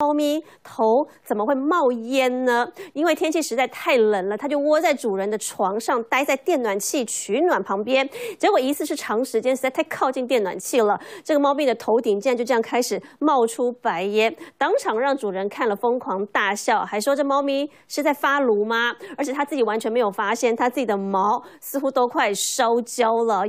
猫咪头怎么会冒烟呢？因为天气实在太冷了，它就窝在主人的床上，待在电暖器取暖旁边。结果疑似是长时间实在太靠近电暖器了，这个猫咪的头顶竟然就这样开始冒出白烟，当场让主人看了疯狂大笑，还说这猫咪是在发炉吗？而且它自己完全没有发现，它自己的毛似乎都快烧焦了。